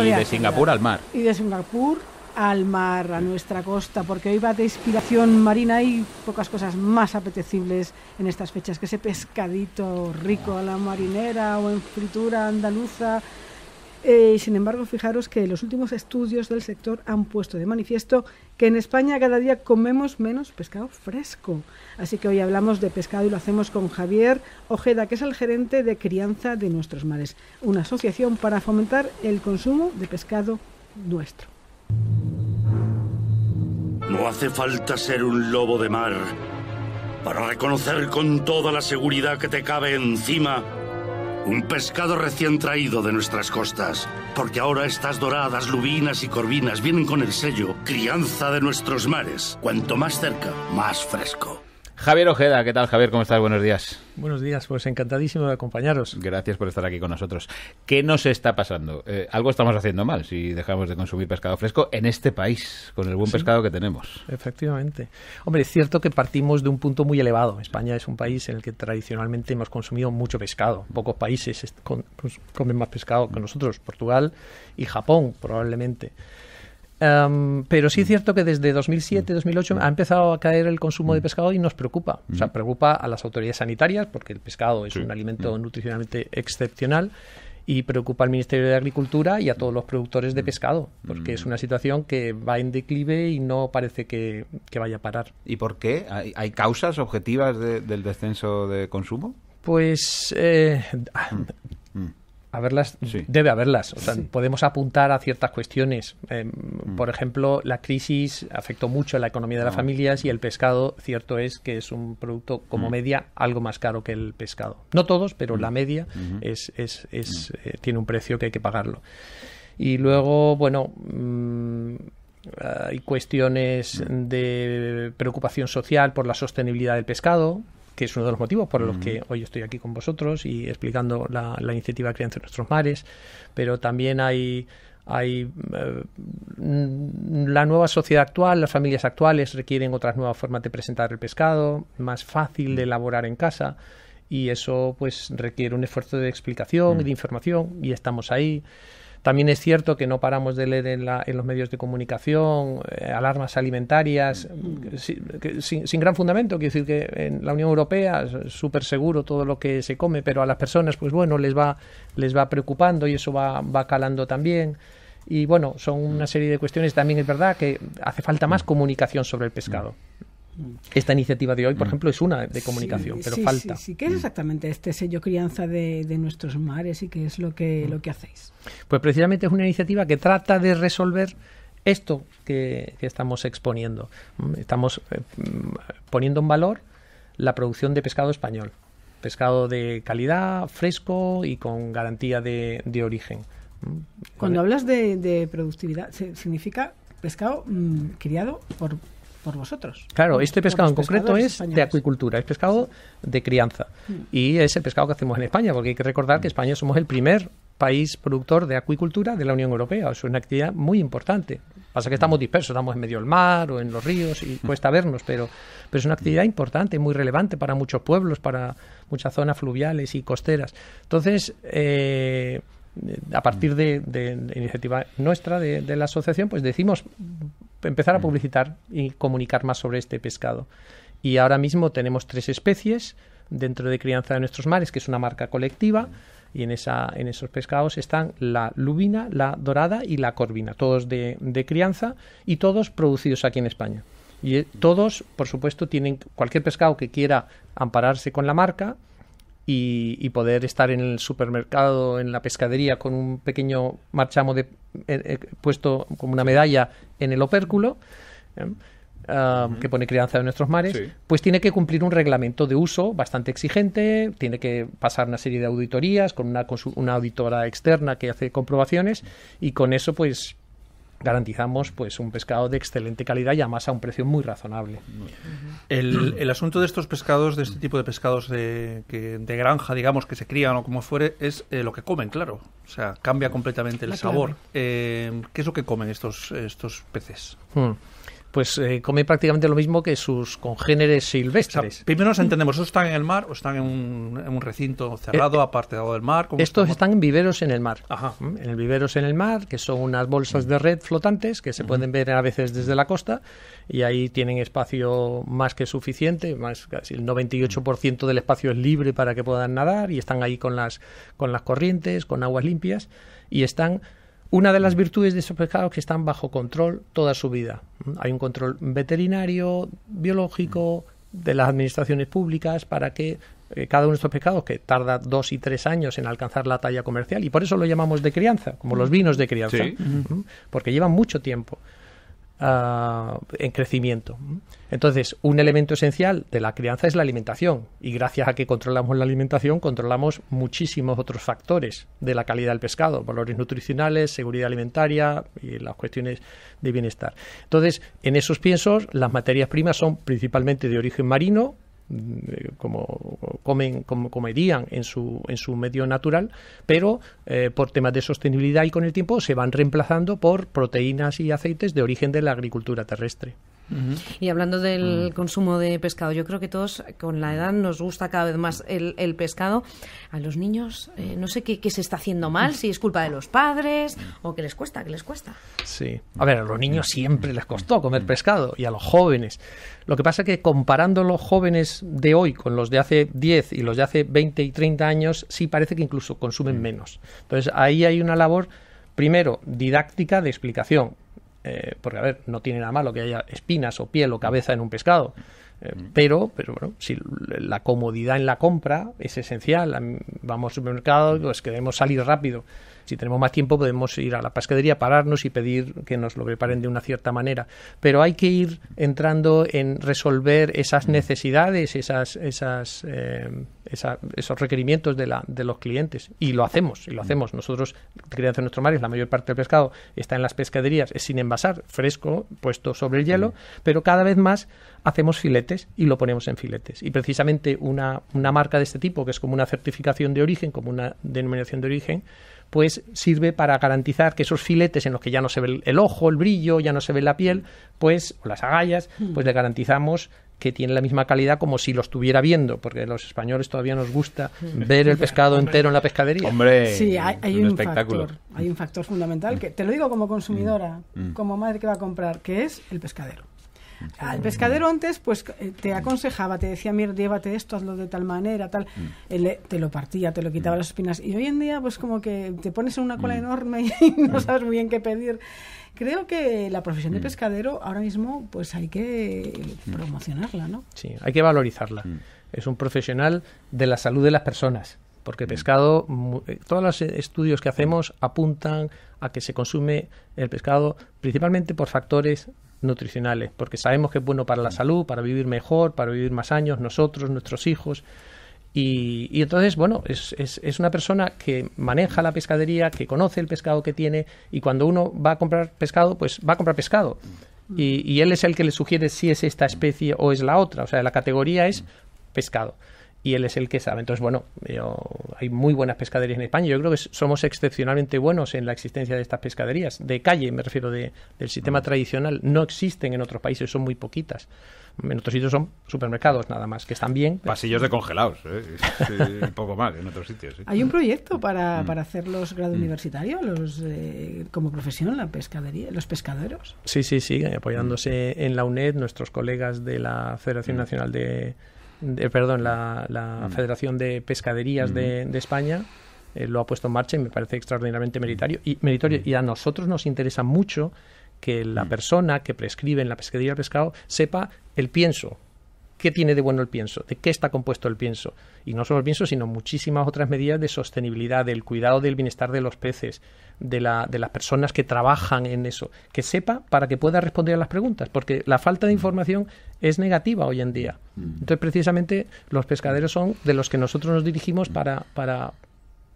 y de Singapur al mar. Y de Singapur al mar, a nuestra costa, porque hoy va de inspiración marina y pocas cosas más apetecibles en estas fechas que ese pescadito rico a la marinera o en fritura andaluza eh, sin embargo, fijaros que los últimos estudios del sector han puesto de manifiesto que en España cada día comemos menos pescado fresco. Así que hoy hablamos de pescado y lo hacemos con Javier Ojeda, que es el gerente de crianza de nuestros mares, una asociación para fomentar el consumo de pescado nuestro. No hace falta ser un lobo de mar para reconocer con toda la seguridad que te cabe encima un pescado recién traído de nuestras costas, porque ahora estas doradas, lubinas y corvinas vienen con el sello crianza de nuestros mares. Cuanto más cerca, más fresco. Javier Ojeda, ¿qué tal Javier? ¿Cómo estás? Buenos días. Buenos días, pues encantadísimo de acompañaros. Gracias por estar aquí con nosotros. ¿Qué nos está pasando? Eh, algo estamos haciendo mal si dejamos de consumir pescado fresco en este país, con el buen pescado que tenemos. Efectivamente. Hombre, es cierto que partimos de un punto muy elevado. España es un país en el que tradicionalmente hemos consumido mucho pescado. Pocos países pues, comen más pescado que nosotros, Portugal y Japón probablemente. Em, pero sí es mm. cierto que desde 2007, 2008 mm. mm. ha empezado a caer el consumo de pescado y nos preocupa. O sea, preocupa a las autoridades sanitarias porque el pescado es un alimento nutricionalmente excepcional y preocupa al Ministerio de Agricultura y a todos los productores de pescado, porque es una situación que va en declive y no parece que, vaya a parar. ¿Y por qué? ¿Hay, causas objetivas del descenso de consumo? Pues eh, haberlas, debe haberlas. Podemos apuntar a ciertas cuestiones. Eh, mm. Por ejemplo, la crisis afectó mucho a la economía de las ah. familias y el pescado, cierto es que es un producto como mm. media algo más caro que el pescado. No todos, pero mm. la media es, eh, tiene un precio que hay que pagarlo. Y luego, bueno, hay cuestiones de preocupación social por la sostenibilidad del pescado, que es uno de los motivos por los que hoy estoy aquí con vosotros y explicando la, iniciativa Crianza en nuestros mares, pero también hay hay eh, la nueva sociedad actual, las familias actuales requieren otras nuevas formas de presentar el pescado, más fácil de mm. elaborar en casa y eso pues requiere un esfuerzo de explicación y mm. de información y estamos ahí. También es cierto que no paramos de leer en, los medios de comunicación eh, alarmas alimentarias mm, sin, gran fundamento. Quiero decir que en la Unión Europea es súper seguro todo lo que se come, pero a las personas, pues bueno, les va, les va preocupando y eso va, va calando también. Y bueno, son una serie de cuestiones. También es verdad que hace falta más mm. comunicación sobre el pescado. Mm. Esta iniciativa de hoy, por mm. ejemplo, es una de comunicación, pero falta. Sí, sí, ¿qué es mm. exactamente este sello crianza de, nuestros mares y qué es lo que, lo que hacéis? Pues precisamente es una iniciativa que trata de resolver esto que, estamos exponiendo. Mm, estamos eh, poniendo en valor la producción de pescado español. Pescado de calidad, fresco y con garantía de, origen. Cuando hablas de, productividad, ¿significa pescado criado por por vosotros. Claro, este pescado en concreto es de acuicultura, es pescado de crianza. Mm. Y es el pescado que hacemos en España, porque hay que recordar que España somos el primer país productor de acuicultura de la Unión Europea. Es una actividad muy importante. Pasa que estamos dispersos, estamos en medio del mar o en los ríos y cuesta vernos, pero, es una actividad importante, muy relevante para muchos pueblos, para muchas zonas fluviales y costeras. Entonces, eh, a partir de, la iniciativa nuestra de la asociación, pues decimos empezar a mm. publicitar y comunicar más sobre este pescado. Y ahora mismo tenemos tres especies dentro de Crianza de Nuestros Mares, que es una marca colectiva, y en, esos pescados están la lubina, la dorada y la corvina, todos de, de crianza y todos producidos aquí en España. Y eh, todos, por supuesto, tienen cualquier pescado que quiera ampararse con la marca, y, poder estar en el supermercado, en la pescadería, con un pequeño marchamo de, eh, eh, puesto como una medalla en el opérculo. ¿eh? Ah, que pone crianza de nuestros mares, pues tiene que cumplir un reglamento de uso bastante exigente, tiene que pasar una serie de auditorías con una, una auditora externa que hace comprobaciones y con eso pues garantizamos pues un pescado de excelente calidad y además a un precio muy razonable. El, asunto de estos pescados, de este tipo de pescados de, granja, digamos, que se crían o como fuere, es eh, lo que comen, claro. O sea, cambia completamente el sabor. Eh, ¿Qué es lo que comen estos, estos peces? Hmm pues eh, come prácticamente lo mismo que sus congéneres silvestres. primero nos entendemos, ¿esos están en el mar o están en un, recinto cerrado, eh, aparte del mar? Estos están en viveros en el mar. Ajá. Mm, en el viveros en el mar, que son unas bolsas mm. de red flotantes que se pueden ver a veces desde la costa y ahí tienen espacio más que suficiente, más casi el 98% del espacio es libre para que puedan nadar y están ahí con las, con las corrientes, con aguas limpias y están una de las virtudes de esos pescados es que están bajo control toda su vida. Hay un control veterinario, biológico, de las administraciones públicas para que eh, cada uno de estos pescados, que tarda dos y tres años en alcanzar la talla comercial, y por eso lo llamamos de crianza, como los vinos de crianza, porque llevan mucho tiempo. Ah, en crecimiento. Entonces, un elemento esencial de la crianza es la alimentación y gracias a que controlamos la alimentación controlamos muchísimos otros factores de la calidad del pescado, valores nutricionales, seguridad alimentaria y las cuestiones de bienestar. Entonces, en esos piensos las materias primas son principalmente de origen marino, eh, como comen como comerían en su en su medio natural pero eh, por temas de sostenibilidad y con el tiempo se van reemplazando por proteínas y aceites de origen de la agricultura terrestre y hablando del mm. consumo de pescado, yo creo que todos con la edad nos gusta cada vez más el, pescado. A los niños, eh, no sé qué, se está haciendo mal, si es culpa de los padres o que les cuesta, que les cuesta. Sí. A ver, a los niños siempre les costó comer pescado y a los jóvenes. Lo que pasa es que comparando los jóvenes de hoy con los de hace 10 y los de hace 20 y 30 años, sí parece que incluso consumen mm. menos. Entonces ahí hay una labor, primero, didáctica de explicación eh, porque a ver, no tiene nada malo que haya espinas o piel o cabeza en un pescado. Eh, pero, pero bueno, si la comodidad en la compra es esencial, vamos al supermercado, pues queremos salir rápido. Si tenemos más tiempo podemos ir a la pescadería, pararnos y pedir que nos lo preparen de una cierta manera. Pero hay que ir entrando en resolver esas necesidades, esas, esas eh, esos requerimientos de, la, de los clientes. Y lo hacemos, y lo mm. hacemos. Nosotros, crianza en nuestro mar, la mayor parte del pescado está en las pescaderías, es sin envasar, fresco, puesto sobre el hielo, mm. pero cada vez más hacemos filetes y lo ponemos en filetes. Y precisamente una, una marca de este tipo, que es como una certificación de origen, como una denominación de origen, pues sirve para garantizar que esos filetes en los que ya no se ve el ojo, el brillo, ya no se ve la piel, pues, o las agallas, mm. pues le garantizamos que tiene la misma calidad como si lo estuviera viendo, porque a los españoles todavía nos gusta mm. ver el pescado entero en la pescadería. Hombre, sí, hay, un, Factor, hay un factor fundamental que te lo digo como consumidora, mm. Mm. como madre que va a comprar, que es el pescadero. Al pescadero antes, pues eh, te aconsejaba, te decía, mira, llévate esto, hazlo de tal manera, tal. Mm. te lo partía, te lo quitaba mm. las espinas. Y hoy en día, pues como que te pones en una cola mm. enorme y no sabes muy bien qué pedir. Creo que la profesión de pescadero ahora mismo, pues hay que promocionarla, ¿no? Sí, hay que valorizarla. Es un profesional de la salud de las personas porque pescado, eh, todos los estudios que hacemos apuntan a que se consume el pescado principalmente por factores nutricionales, porque sabemos que es bueno para la salud, para vivir mejor, para vivir más años, nosotros, nuestros hijos. Y, entonces, bueno, es, es, es, una persona que maneja la pescadería, que conoce el pescado que tiene, y cuando uno va a comprar pescado, pues va a comprar pescado. Y, y él es el que le sugiere si es esta especie o es la otra. O sea, la categoría es pescado y él es el que sabe. Entonces, bueno, hay muy buenas pescaderías en España. Yo creo que somos excepcionalmente buenos en la existencia de estas pescaderías. De calle, me refiero, del sistema mm. tradicional. No existen en otros países, son muy poquitas. En otros sitios son supermercados nada más, que están bien. Pasillos de congelados, ¿eh? poco mal. en otros sitios. Hay un proyecto para, mm. hacer los grado universitarios, mm. universitario, los, eh, como profesión, la pescadería, los pescaderos. Sí, sí, sí, apoyándose en la UNED, nuestros colegas de la Federación Nacional de perdón, la, mm. Federación de Pescaderías de, mm. España eh, lo ha puesto en marcha y me parece extraordinariamente meritorio. Y, meritorio, mm. y a nosotros nos interesa mucho que la persona que prescribe en la pesquería el pescado sepa el pienso qué tiene de bueno el pienso, de qué está compuesto el pienso. Y no solo el pienso, sino muchísimas otras medidas de sostenibilidad, del cuidado del bienestar de los peces, de, la, de las personas que trabajan en eso, que sepa para que pueda responder a las preguntas, porque la falta de mm. información es negativa hoy en día. Mm. Entonces, precisamente, los pescaderos son de los que nosotros nos dirigimos mm. para, para,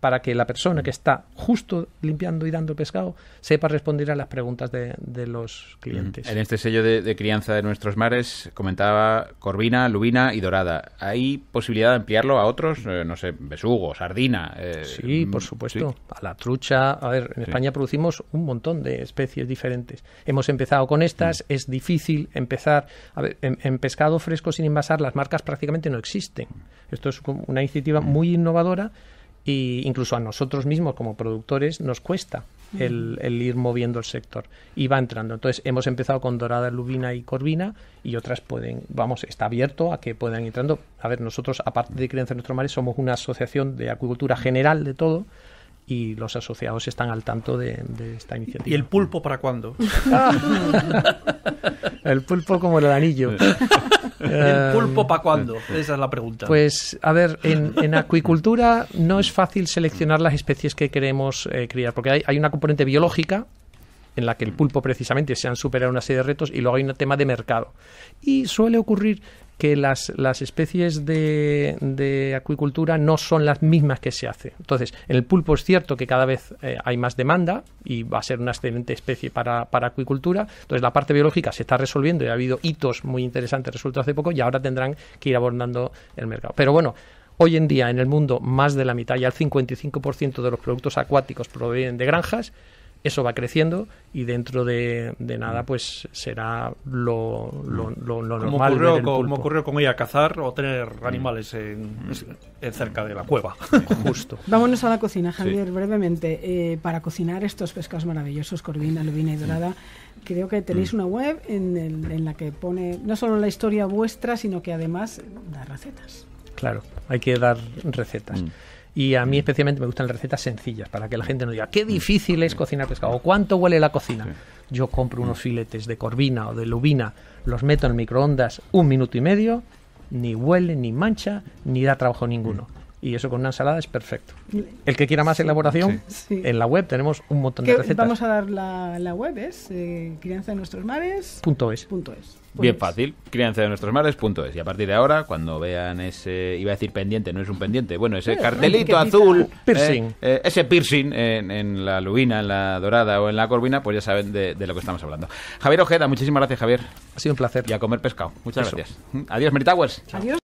para que la persona que está justo limpiando y dando pescado sepa responder a las preguntas de, los clientes. En este sello de, crianza de nuestros mares comentaba Corvina, Lubina y Dorada. ¿Hay posibilidad de ampliarlo a otros? Eh, no sé, besugo, sardina. Eh, sí, mm, por supuesto. A la trucha. A ver, en España producimos un montón de especies diferentes. Hemos empezado con estas. Mm. Es difícil empezar. A ver, en, en, pescado fresco sin invasar las marcas prácticamente no existen. Mm. Esto es una iniciativa muy innovadora y incluso a nosotros mismos como productores nos cuesta el, el, ir moviendo el sector y va entrando. Entonces hemos empezado con Dorada, Lubina y Corvina y otras pueden, vamos, está abierto a que puedan entrando. A ver, nosotros aparte de Crianza en Nuestro Mares somos una asociación de acuicultura general de todo y los asociados están al tanto de, de esta iniciativa. ¿Y el pulpo para cuándo? el pulpo como el anillo. ¿El em, pulpo para cuándo? Esa es la pregunta. Pues, a ver, en, acuicultura no es fácil seleccionar las especies que queremos eh, criar, porque hay, hay una componente biológica en la que el pulpo precisamente se han superado una serie de retos y luego hay un tema de mercado. Y suele ocurrir que las, las especies de, acuicultura no son las mismas que se hace. Entonces, en el pulpo es cierto que cada vez eh, hay más demanda y va a ser una excelente especie para, para acuicultura. Entonces, la parte biológica se está resolviendo y ha habido hitos muy interesantes resueltos hace poco y ahora tendrán que ir abordando el mercado. Pero bueno, Hoy en día en el mundo más de la mitad, ya el 55% de los productos acuáticos provienen de granjas eso va creciendo y dentro de, nada mm. pues será lo, lo, mm. lo, normal. Ocurrió, como ocurrió con cazar o tener mm. animales cerca de la cueva. Justo. Vámonos a la cocina, Javier, brevemente. Eh, para cocinar estos pescados maravillosos, corvina, lubina y dorada, creo que tenéis una web en, la que pone no solo la historia vuestra, sino que además da recetas. Claro, hay que dar recetas. Y a mí mm. especialmente me gustan las recetas sencillas, para que la mm. gente no diga, qué mm. difícil es cocinar pescado, o cuánto huele la cocina. Yo compro unos filetes de corvina o de lubina, los meto en el microondas un minuto y medio, ni huele, ni mancha, ni da trabajo ninguno y eso con una ensalada es perfecto. Mm. El que quiera más elaboración, en la web tenemos un montón de recetas. Vamos a dar la, web, es eh, nuestros Bien pues fácil, crianza de nuestros mares, Y a partir de ahora, cuando vean ese, iba a decir pendiente, no es un pendiente, bueno, ese eh, cartelito azul, eh, piercing. ese piercing en, la lubina, en la dorada o en la corvina, pues ya saben de, lo que estamos hablando. Javier Ojeda, muchísimas gracias, Javier. Ha sido un placer. Y a comer pescado. Muchas gracias. Adiós, Meritowers. Adiós.